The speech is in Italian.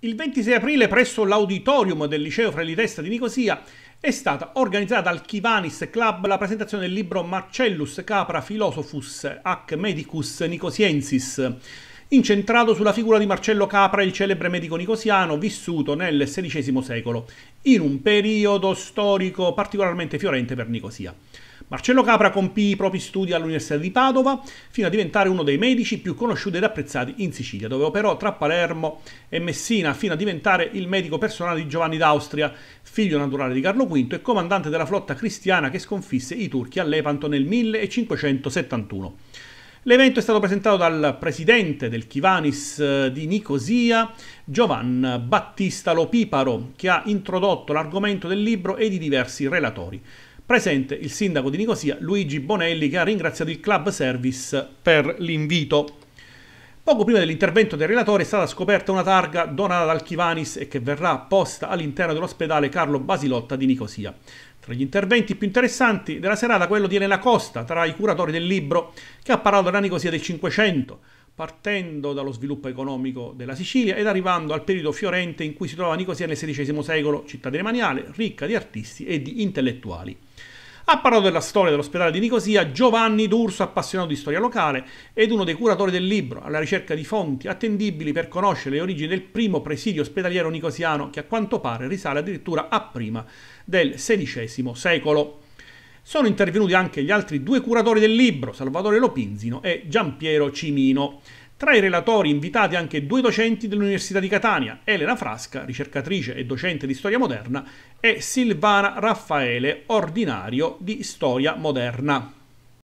Il 26 aprile presso l'auditorium del liceo Frelitesta di Nicosia è stata organizzata al Kivanis Club la presentazione del libro Marcellus Capra Philosophus ac Medicus Nicosiensis incentrato sulla figura di Marcello Capra, il celebre medico nicosiano vissuto nel XVI secolo, in un periodo storico particolarmente fiorente per Nicosia. Marcello Capra compì i propri studi all'Università di Padova fino a diventare uno dei medici più conosciuti ed apprezzati in Sicilia, dove operò tra Palermo e Messina fino a diventare il medico personale di Giovanni d'Austria, figlio naturale di Carlo V e comandante della flotta cristiana che sconfisse i turchi all'Epanto nel 1571. L'evento è stato presentato dal presidente del Chivanis eh, di Nicosia, Giovan Battista Lopiparo, che ha introdotto l'argomento del libro e di diversi relatori. Presente il sindaco di Nicosia, Luigi Bonelli, che ha ringraziato il Club Service per l'invito. Poco prima dell'intervento del relatore è stata scoperta una targa donata dal Chivanis e che verrà posta all'interno dell'ospedale Carlo Basilotta di Nicosia. Tra gli interventi più interessanti della serata quello di Elena Costa, tra i curatori del libro, che ha parlato della Nicosia del Cinquecento, partendo dallo sviluppo economico della Sicilia ed arrivando al periodo fiorente in cui si trova Nicosia nel XVI secolo, città demaniale, ricca di artisti e di intellettuali. Ha parlato della storia dell'ospedale di Nicosia Giovanni D'Urso, appassionato di storia locale ed uno dei curatori del libro, alla ricerca di fonti attendibili per conoscere le origini del primo presidio ospedaliero nicosiano che a quanto pare risale addirittura a prima del XVI secolo. Sono intervenuti anche gli altri due curatori del libro, Salvatore Lopinzino e Giampiero Cimino. Tra i relatori invitati anche due docenti dell'Università di Catania, Elena Frasca, ricercatrice e docente di storia moderna, e Silvana Raffaele, ordinario di storia moderna.